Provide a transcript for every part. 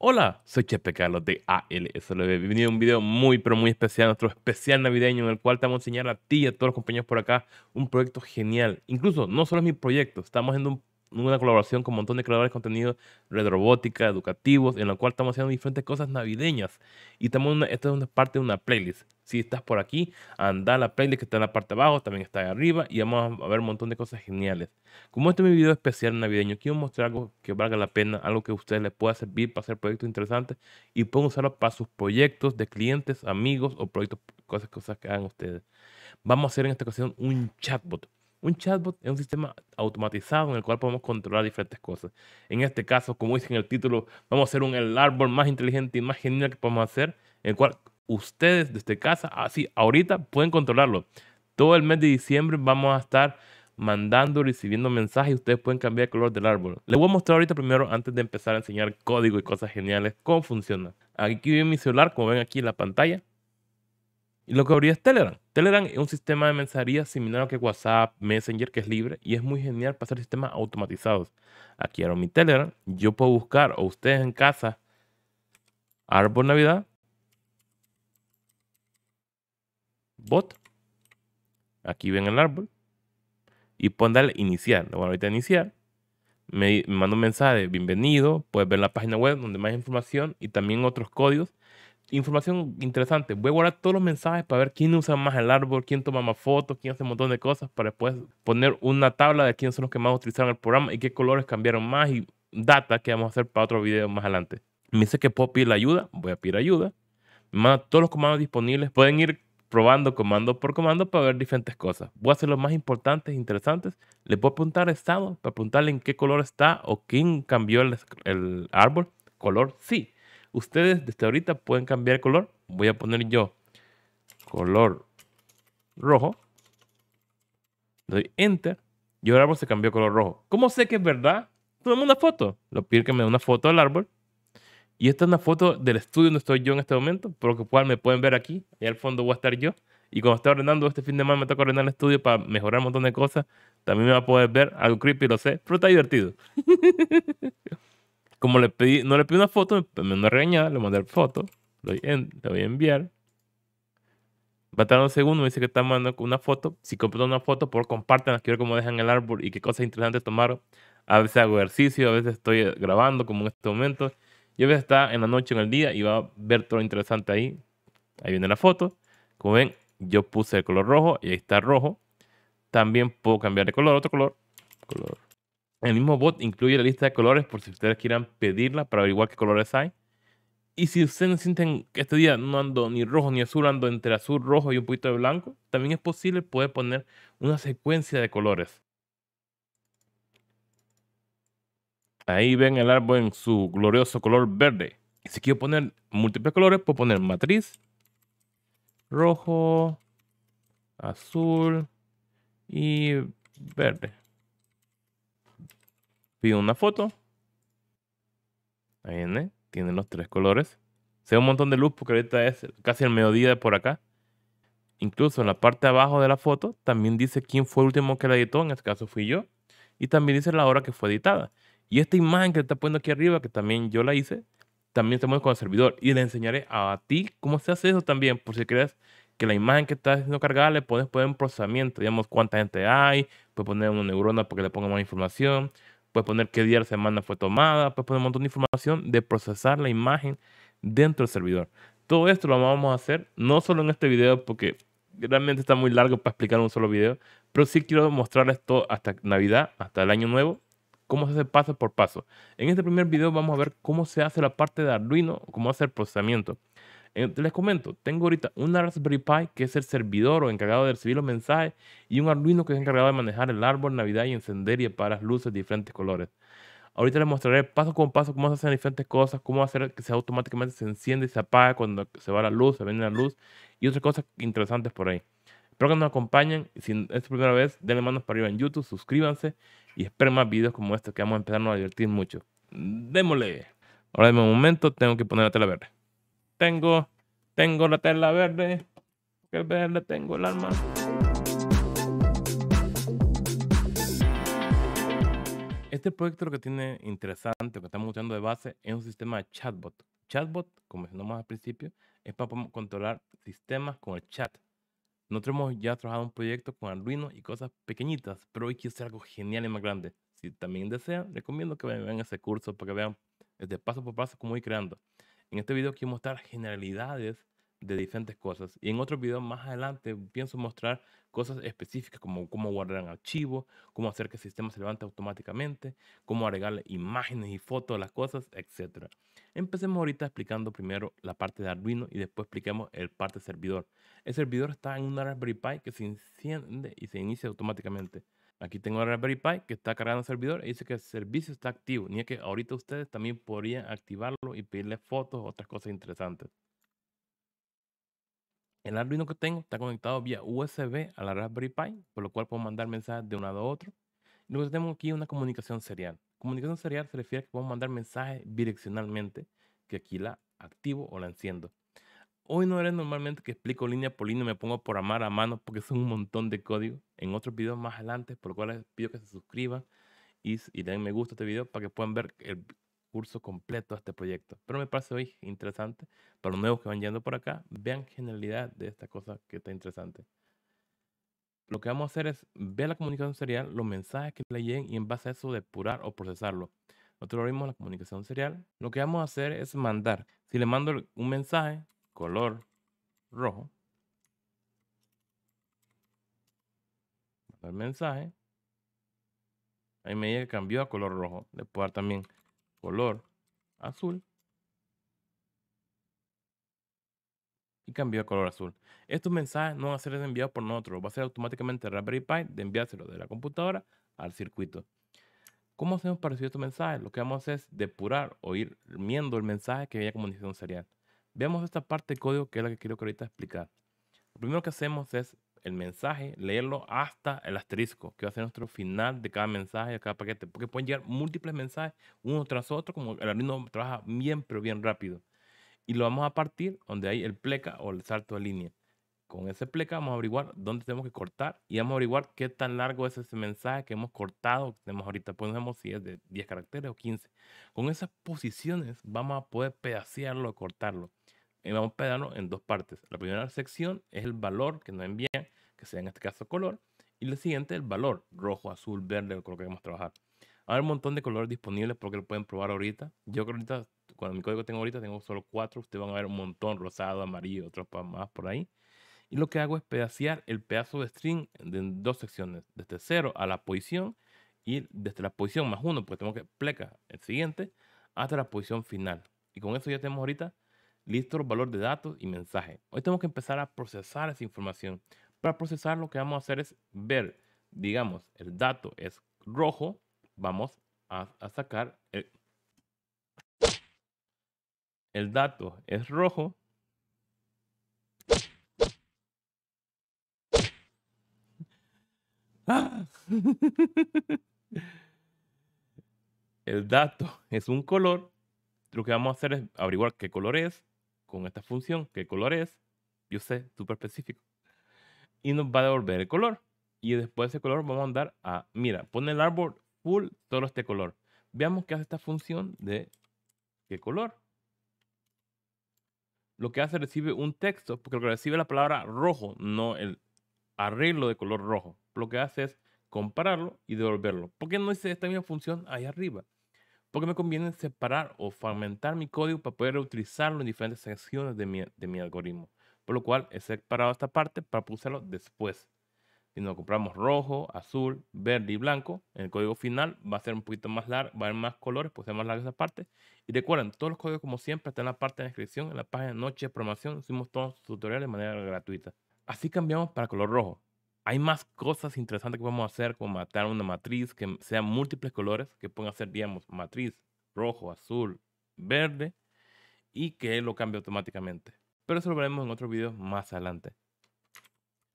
Hola, soy Chepe Carlos de ALSLB. Bienvenido a un video muy, pero muy especial, nuestro especial navideño, en el cual te vamos a enseñar a ti y a todos los compañeros por acá un proyecto genial. Incluso, no solo es mi proyecto, estamos haciendo una colaboración con un montón de creadores de contenido, red robótica, educativos, en la cual estamos haciendo diferentes cosas navideñas. Y estamos una, esta es una parte de una playlist. Si estás por aquí, anda a la playlist que está en la parte de abajo, también está arriba y vamos a ver un montón de cosas geniales. Como este es mi video especial navideño, quiero mostrar algo que valga la pena, algo que a ustedes les pueda servir para hacer proyectos interesantes y pueden usarlo para sus proyectos de clientes, amigos o proyectos, cosas, que hagan ustedes. Vamos a hacer en esta ocasión un chatbot. Un chatbot es un sistema automatizado en el cual podemos controlar diferentes cosas. En este caso, como dice en el título, vamos a hacer un, el árbol más inteligente y más genial que podemos hacer, en el cual ustedes desde casa, así ahorita pueden controlarlo. Todo el mes de diciembre vamos a estar mandando, recibiendo mensajes. Ustedes pueden cambiar el color del árbol. Les voy a mostrar ahorita primero antes de empezar a enseñar código y cosas geniales, cómo funciona. Aquí viene mi celular, como ven aquí en la pantalla. Y lo que abrí es Telegram. Telegram es un sistema de mensajería similar a que WhatsApp, Messenger, que es libre y es muy genial para hacer sistemas automatizados. Aquí abro mi Telegram. Yo puedo buscar, o ustedes en casa, árbol Navidad bot. Aquí ven el árbol. Y pueden darle iniciar. ahorita a iniciar. Me, me manda un mensaje de bienvenido. Puedes ver la página web donde más información y también otros códigos. Información interesante. Voy a guardar todos los mensajes para ver quién usa más el árbol, quién toma más fotos, quién hace un montón de cosas para después poner una tabla de quiénes son los que más utilizaron el programa y qué colores cambiaron más y data que vamos a hacer para otro video más adelante. Me dice que puedo pedir la ayuda, voy a pedir ayuda. Me manda todos los comandos disponibles. Pueden ir probando comando por comando para ver diferentes cosas. Voy a hacer los más importantes, e interesantes. Le puedo apuntar estado para apuntarle en qué color está o quién cambió el, árbol. Color, sí. Ustedes desde ahorita pueden cambiar color. Voy a poner yo color rojo. Doy enter. Y el árbol se cambió color rojo. ¿Cómo sé que es verdad? Tomemos una foto. Lo pido que me dé una foto del árbol y esta es una foto del estudio donde estoy yo en este momento, por lo cual me pueden ver aquí. Y al fondo voy a estar yo. Y cuando estoy ordenando este fin de semana, me toca ordenar el estudio para mejorar un montón de cosas. También me va a poder ver algo creepy, lo sé, pero está divertido. Como le pedí, no le pedí una foto, me una regañada, le mandé la foto, lo voy, voy a enviar. Va a tardar un segundo, me dice que está mandando una foto. Si compro una foto, por compártanla, quiero ver cómo dejan el árbol y qué cosas interesantes tomaron. A veces hago ejercicio, a veces estoy grabando, como en este momento. Yo voy a estar en la noche, en el día, y va a ver todo lo interesante ahí. Ahí viene la foto. Como ven, yo puse el color rojo y ahí está rojo. También puedo cambiar de color, otro color. color. El mismo bot incluye la lista de colores por si ustedes quieran pedirla para averiguar qué colores hay. Y si ustedes sienten que este día no ando ni rojo ni azul, ando entre azul, rojo y un poquito de blanco, también es posible poder poner una secuencia de colores. Ahí ven el árbol en su glorioso color verde. Y si quiero poner múltiples colores, puedo poner matriz, rojo, azul y verde. Pido una foto. Ahí viene, tiene los tres colores. Se ve un montón de luz porque ahorita es casi el mediodía por acá. Incluso en la parte de abajo de la foto también dice quién fue el último que la editó, en este caso fui yo. Y también dice la hora que fue editada. Y esta imagen que está poniendo aquí arriba, que también yo la hice, también mueve con el servidor. Y le enseñaré a ti cómo se hace eso también, por si crees que la imagen que estás haciendo cargada le puedes poner un procesamiento, digamos cuánta gente hay, puedes poner una neurona porque le ponga más información, puedes poner qué día de semana fue tomada, puedes poner un montón de información de procesar la imagen dentro del servidor. Todo esto lo vamos a hacer no solo en este video porque realmente está muy largo para explicar un solo video, pero sí quiero mostrarles todo hasta Navidad, hasta el año nuevo, cómo se hace paso por paso. En este primer video vamos a ver cómo se hace la parte de Arduino, cómo hacer el procesamiento. Eh, les comento, tengo ahorita una Raspberry Pi que es el servidor o encargado de recibir los mensajes y un Arduino que es encargado de manejar el árbol, navidad y encender y apagar las luces de diferentes colores. Ahorita les mostraré paso con paso cómo se hacen diferentes cosas, cómo hacer que se automáticamente se enciende y se apaga cuando se va la luz, se viene la luz y otras cosas interesantes por ahí. Espero que nos acompañen. Si es la primera vez, denle manos para arriba en YouTube, suscríbanse y esperen más videos como este que vamos a empezar a divertir mucho. Démosle. Ahora un momento tengo que poner la tela verde. Tengo, tengo la tela verde. Que verde tengo el alma. Este proyecto lo que tiene interesante, lo que estamos usando de base, es un sistema de chatbot. Chatbot, como mencionamos al principio, es para controlar sistemas con el chat. Nosotros hemos ya trabajado un proyecto con Arduino y cosas pequeñitas, pero hoy quiero hacer algo genial y más grande. Si también desean, recomiendo que vean ese curso para que vean desde paso por paso cómo voy creando. En este video quiero mostrar generalidades de diferentes cosas. Y en otro video más adelante pienso mostrar cosas específicas como cómo guardar archivos, cómo hacer que el sistema se levante automáticamente, cómo agregarle imágenes y fotos a las cosas, etc. Empecemos ahorita explicando primero la parte de Arduino y después expliquemos el parte servidor. El servidor está en una Raspberry Pi que se enciende y se inicia automáticamente. Aquí tengo el Raspberry Pi que está cargando el servidor y dice que el servicio está activo. Ni es que ahorita ustedes también podrían activarlo y pedirle fotos otras cosas interesantes. El Arduino que tengo está conectado vía USB a la Raspberry Pi, por lo cual puedo mandar mensajes de un lado a otro. luego tenemos aquí una comunicación serial. Comunicación serial se refiere a que puedo mandar mensajes direccionalmente, que aquí la activo o la enciendo. Hoy no es normalmente que explico línea por línea, me pongo por amar a mano porque son un montón de código. En otros videos más adelante, por lo cual les pido que se suscriban y, y den me gusta a este video para que puedan ver el curso completo a este proyecto. Pero me parece hoy interesante. Para los nuevos que van yendo por acá, vean generalidad de esta cosa que está interesante. Lo que vamos a hacer es ver la comunicación serial, los mensajes que le lleguen y en base a eso depurar o procesarlo. Nosotros abrimos la comunicación serial. Lo que vamos a hacer es mandar. Si le mando un mensaje color rojo, el mensaje. Ahí me llega cambió a color rojo. Le puedo dar también color azul y cambió a color azul. Estos mensajes no van a ser enviados por nosotros, va a ser automáticamente Raspberry Pi de enviárselo de la computadora al circuito. ¿Cómo hacemos para recibir estos mensajes? Lo que vamos a hacer es depurar o ir viendo el mensaje que haya comunicación serial. Veamos esta parte de código que es la que quiero que ahorita explicar. Lo primero que hacemos es el mensaje, leerlo hasta el asterisco, que va a ser nuestro final de cada mensaje, de cada paquete, porque pueden llegar múltiples mensajes uno tras otro, como el alumno trabaja bien, pero bien rápido. Y lo vamos a partir donde hay el pleca o el salto de línea. Con ese pleca vamos a averiguar dónde tenemos que cortar y vamos a averiguar qué tan largo es ese mensaje que hemos cortado, tenemos ahorita. ponemos pues si es de 10 caracteres o 15. Con esas posiciones vamos a poder pedaciarlo cortarlo. Y vamos a pedarlo en dos partes. La primera sección es el valor que nos envían que sea en este caso color. Y lo siguiente, el valor, rojo, azul, verde, con lo que queremos trabajar. Hay un montón de colores disponibles porque lo pueden probar ahorita. Yo que ahorita, cuando mi código tengo ahorita, tengo solo cuatro. Ustedes van a ver un montón, rosado, amarillo, otros más por ahí. Y lo que hago es pedaciar el pedazo de string en dos secciones, desde cero a la posición y desde la posición más uno, pues tengo que pleca el siguiente, hasta la posición final. Y con eso ya tenemos ahorita listo el valor de datos y mensaje. Hoy tenemos que empezar a procesar esa información. Para procesar lo que vamos a hacer es ver, digamos, el dato es rojo, vamos a, sacar el, dato es rojo. el dato es un color. Lo que vamos a hacer es averiguar qué color es con esta función, qué color es. Yo sé, súper específico y nos va a devolver el color. Y después de ese color vamos a mandar a, mira, pone el árbol full todo este color. Veamos qué hace esta función de qué color. Lo que hace recibe un texto, porque lo que recibe la palabra rojo, no el arreglo de color rojo. Lo que hace es compararlo y devolverlo. ¿Por qué no hice esta misma función ahí arriba? Porque me conviene separar o fragmentar mi código para poder utilizarlo en diferentes secciones de mi algoritmo. Por lo cual he separado esta parte para pulsarlo después. Si nos compramos rojo, azul, verde y blanco, en el código final va a ser un poquito más largo, va a haber más colores, pues ser más larga esa parte. Y recuerden, todos los códigos como siempre están en la parte de descripción, en la página Noche de Programación, hicimos todos los tutoriales de manera gratuita. Así cambiamos para color rojo. Hay más cosas interesantes que podemos hacer, como matar una matriz que sea múltiples colores, que pueden hacer, digamos, matriz rojo, azul, verde, y que lo cambie automáticamente pero eso lo veremos en otro video más adelante.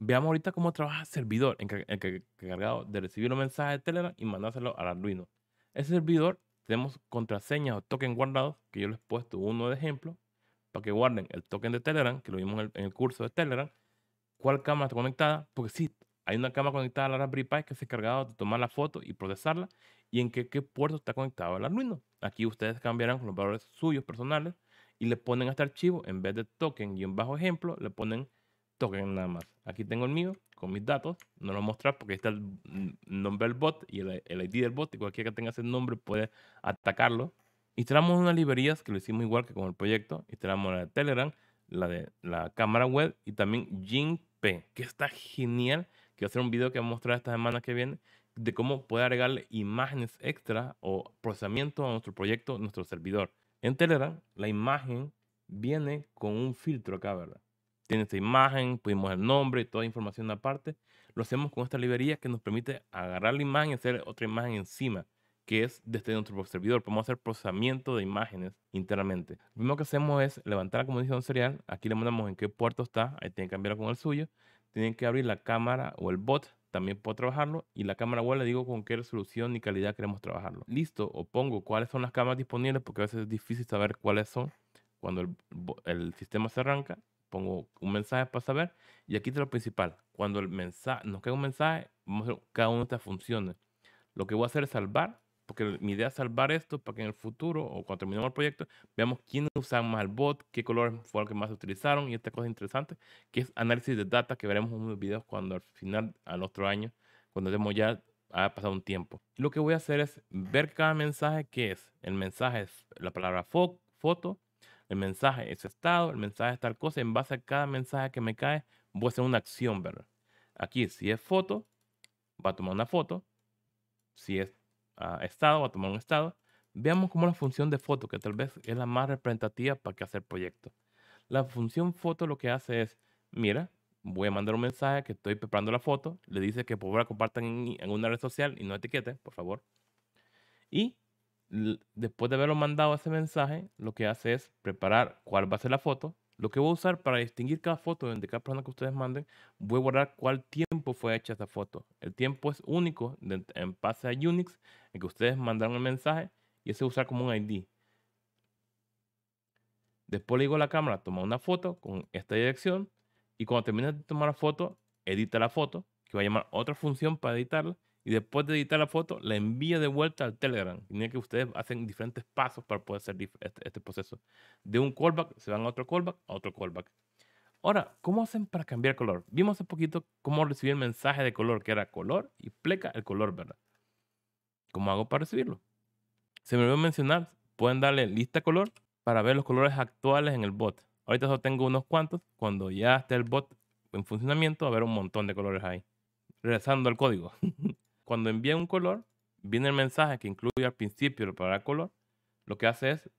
Veamos ahorita cómo trabaja el servidor encargado de recibir los mensajes de Telegram y mandárselo al Arduino. Ese servidor tenemos contraseñas o tokens guardados, que yo les he puesto uno de ejemplo, para que guarden el token de Telegram, que lo vimos en el, curso de Telegram, cuál cámara está conectada, porque sí, hay una cámara conectada a la Raspberry Pi que se encargado de tomar la foto y procesarla, y en qué, qué puerto está conectado el Arduino. Aquí ustedes cambiarán con los valores suyos personales le ponen a este archivo, en vez de token y un bajo ejemplo, le ponen token nada más. Aquí tengo el mío con mis datos, no lo voy a mostrar porque está el nombre del bot y el, ID del bot y cualquiera que tenga ese nombre puede atacarlo. Instalamos unas librerías que lo hicimos igual que con el proyecto. Instalamos la de Telegram, la de la cámara web y también JinP, que está genial. Que va a hacer un video que voy a mostrar esta semana que viene de cómo puede agregarle imágenes extra o procesamiento a nuestro proyecto, nuestro servidor. En Telegram, la imagen viene con un filtro acá, ¿verdad? Tiene esta imagen, pusimos el nombre y toda información aparte. Lo hacemos con esta librería que nos permite agarrar la imagen y hacer otra imagen encima, que es desde nuestro servidor. Podemos hacer procesamiento de imágenes internamente. Lo primero que hacemos es levantar la comunicación serial. Aquí le mandamos en qué puerto está. Ahí tiene que cambiarlo con el suyo. Tienen que abrir la cámara o el bot también puedo trabajarlo y la cámara web le digo con qué resolución y calidad queremos trabajarlo. Listo, o pongo cuáles son las cámaras disponibles porque a veces es difícil saber cuáles son. Cuando el, sistema se arranca, pongo un mensaje para saber y aquí está lo principal. Cuando el mensaje, nos queda un mensaje, vamos a ver cada una de estas funciones. Lo que voy a hacer es salvar porque mi idea es salvar esto para que en el futuro, o cuando terminemos el proyecto, veamos quién usa más el bot, qué color fue el que más utilizaron y esta cosa interesante, que es análisis de data que veremos en unos videos cuando al final, al otro año, cuando demos ya ha pasado un tiempo. Lo que voy a hacer es ver cada mensaje que es. El mensaje es la palabra foto, el mensaje es estado, el mensaje es tal cosa. En base a cada mensaje que me cae, voy a hacer una acción, ¿verdad? Aquí, si es foto, va a tomar una foto. Si es estado, a tomar un estado. Veamos cómo la función de foto, que tal vez es la más representativa para que hacer proyecto. La función foto lo que hace es, mira, voy a mandar un mensaje que estoy preparando la foto, le dice que por favor compartan en, una red social y no etiquete por favor. Y después de haberlo mandado ese mensaje, lo que hace es preparar cuál va a ser la foto, lo que voy a usar para distinguir cada foto de cada persona que ustedes manden, voy a guardar cuál tiene fue hecha esta foto. El tiempo es único en base a Unix, en que ustedes mandaron el mensaje y ese usar como un ID. Después le digo a la cámara, toma una foto con esta dirección y cuando termina de tomar la foto, edita la foto, que va a llamar otra función para editarla y después de editar la foto, la envía de vuelta al Telegram. Tiene que ustedes hacen diferentes pasos para poder hacer este, este proceso. De un callback se van a otro callback, a otro callback. Ahora, ¿cómo hacen para cambiar color? Vimos hace poquito cómo recibí el mensaje de color, que era color y pleca el color, ¿verdad? ¿Cómo hago para recibirlo? Se me olvidó mencionar, pueden darle lista color para ver los colores actuales en el bot. Ahorita solo tengo unos cuantos. Cuando ya esté el bot en funcionamiento, va a haber un montón de colores ahí. Regresando al código. Cuando envíe un color, viene el mensaje que incluye al principio el palabra color. Lo que hace es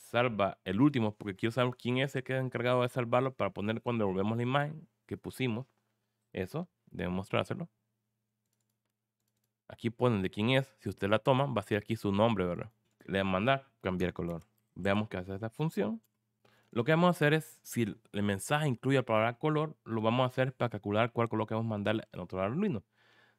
salva el último, porque quiero saber quién es el que es encargado de salvarlo para poner cuando volvemos la imagen que pusimos. Eso, debemos mostrárselo. Aquí ponen de quién es. Si usted la toma, va a ser aquí su nombre, ¿verdad? Le van a mandar cambiar color. Veamos que hace esta función. Lo que vamos a hacer es, si el mensaje incluye la palabra color, lo vamos a hacer para calcular cuál color queremos mandarle en otro Arduino.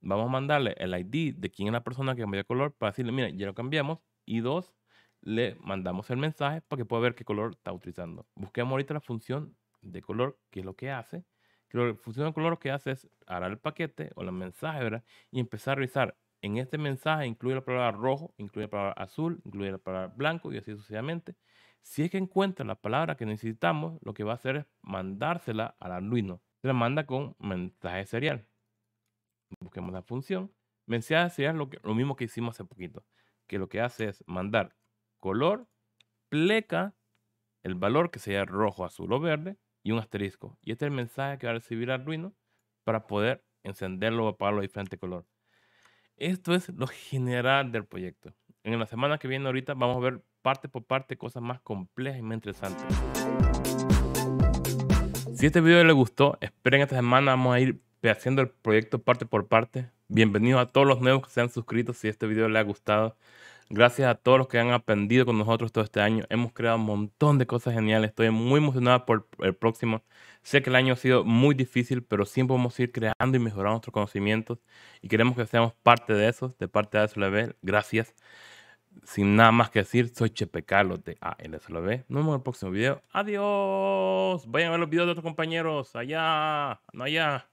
Vamos a mandarle el ID de quién es la persona que cambió color para decirle, mira, ya lo cambiamos. Y dos, le mandamos el mensaje para que pueda ver qué color está utilizando. Busquemos ahorita la función de color, que es lo que hace. Que la función de color lo que hace es hará el paquete o la mensaje, ¿verdad? Y empezar a revisar. En este mensaje incluye la palabra rojo, incluye la palabra azul, incluye la palabra blanco y así sucesivamente. Si es que encuentra la palabra que necesitamos, lo que va a hacer es mandársela al Arduino. Se la manda con mensaje serial. Busquemos la función. Mensaje serial es lo, lo mismo que hicimos hace poquito, que lo que hace es mandar color, pleca, el valor que sea rojo, azul o verde y un asterisco. Y este es el mensaje que va a recibir Arduino para poder encenderlo o apagarlo de diferente color. Esto es lo general del proyecto. En la semana que viene ahorita vamos a ver parte por parte cosas más complejas y más interesantes. Si este video les gustó, esperen esta semana, vamos a ir haciendo el proyecto parte por parte. Bienvenidos a todos los nuevos que se han suscrito si este video les ha gustado. Gracias a todos los que han aprendido con nosotros todo este año. Hemos creado un montón de cosas geniales. Estoy muy emocionada por el próximo. Sé que el año ha sido muy difícil, pero siempre vamos a ir creando y mejorando nuestros conocimientos. Y queremos que seamos parte de eso, de parte de ASLB. Gracias. Sin nada más que decir, soy Chepe Carlos de ALSLB. Nos vemos en el próximo video. Adiós. Vayan a ver los videos de otros compañeros. Allá. No allá.